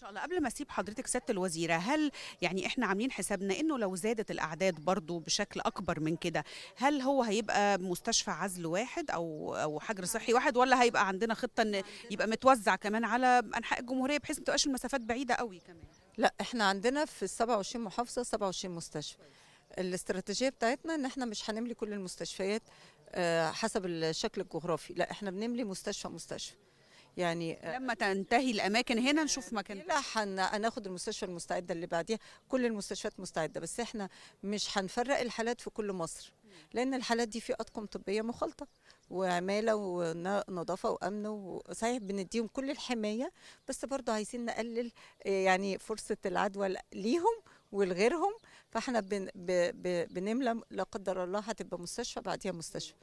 شاء الله قبل ما اسيب حضرتك ست الوزيره هل يعني احنا عاملين حسابنا انه لو زادت الاعداد برضو بشكل اكبر من كده هل هو هيبقى مستشفى عزل واحد او او حجر نعم. صحي واحد ولا هيبقى عندنا خطه ان يبقى متوزع كمان على انحاء الجمهوريه بحيث ما تبقاش المسافات بعيده قوي كمان لا احنا عندنا في ال 27 محافظه 27 مستشفى الاستراتيجيه بتاعتنا ان احنا مش هنملي كل المستشفيات آه، حسب الشكل الجغرافي لا احنا بنملي مستشفى مستشفى يعني آه، لما تنتهي الاماكن هنا نشوف مكان لا هناخد المستشفى المستعده اللي بعديها كل المستشفيات مستعده بس احنا مش هنفرق الحالات في كل مصر لان الحالات دي في اطقم طبيه مخالطه وعماله ونظافه وامن وصحيح بنديهم كل الحمايه بس برضه عايزين نقلل آه، يعني فرصه العدوى ليهم ولغيرهم فاحنا بن... ب... ب... بنملى لا قدر الله هتبقى مستشفى بعديها مستشفى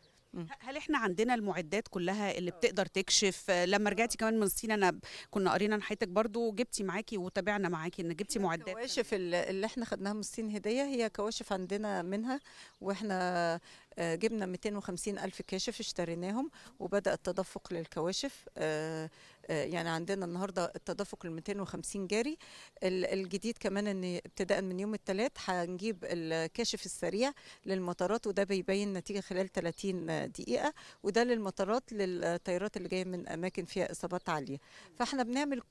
هل احنا عندنا المعدات كلها اللي بتقدر تكشف آه، لما رجعتي كمان من الصين انا كنا قرينا حياتك برضو جبتي معاكي وتابعنا معاكي ان جبتي معدات الكواشف اللي احنا خدناها من الصين هديه هي كواشف عندنا منها واحنا آه، جبنا 250 الف كاشف اشتريناهم وبدا التدفق للكواشف آه، آه، يعني عندنا النهارده التدفق ال 250 جاري الجديد كمان ان ابتداء من يوم الثلاث هنجيب الكاشف السريع للمطارات وده بيبين نتيجه خلال 30 دقيقه وده للمطارات للطيارات اللي جايه من اماكن فيها اصابات عاليه فاحنا بنعمل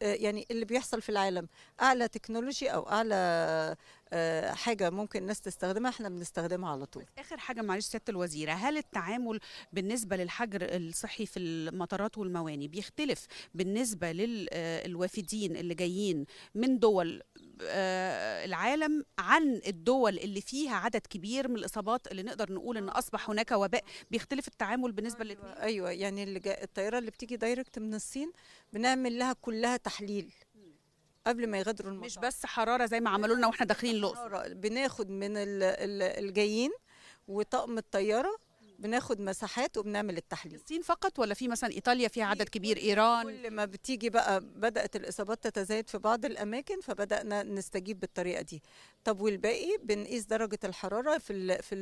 يعني اللي بيحصل في العالم اعلى تكنولوجي او اعلى آه، حاجه ممكن الناس تستخدمها احنا بنستخدمها على طول اخر حاجه معلش سياده الوزيره هل التعامل بالنسبه للحجر الصحي في المطارات والمواني بيختلف بالنسبه للوافدين آه، اللي جايين من دول آه، العالم عن الدول اللي فيها عدد كبير من الاصابات اللي نقدر نقول ان اصبح هناك وباء بيختلف التعامل بالنسبه أيوة للاثنين ايوه يعني الطياره اللي بتيجي دايركت من الصين بنعمل لها كلها تحليل قبل ما يغادروا المطار مش بس حراره زي ما عملوا لنا واحنا داخلين الاقصر بناخد من الجايين وطقم الطياره بناخد مساحات وبنعمل التحليل الصين فقط ولا في مثلا ايطاليا فيها عدد كبير ايران كل ما بتيجي بقى بدات الاصابات تتزايد في بعض الاماكن فبدانا نستجيب بالطريقه دي طب والباقي بنقيس درجه الحراره في في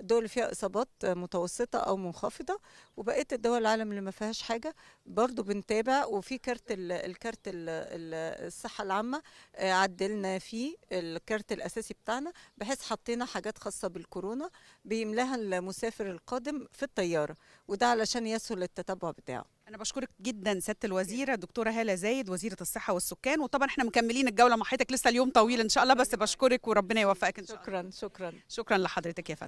الدول اللي فيها اصابات متوسطه او منخفضه وبقيه الدول العالم اللي ما فيهاش حاجه برضو بنتابع وفي كارت الكارت الصحه العامه آه، عدلنا فيه الكارت الاساسي بتاعنا بحيث حطينا حاجات خاصه بالكورونا بيملاها المسافر القادم في الطياره وده علشان يسهل التتبع بتاعه انا بشكرك جدا سياده الوزيره دكتوره هاله زايد وزيره الصحه والسكان وطبعا احنا مكملين الجوله مع حضرتك لسه اليوم طويل ان شاء الله بس أيوة. بشكرك وربنا يوفقك ان شاء الله شكرا شكرا شكرا لحضرتك يا فندم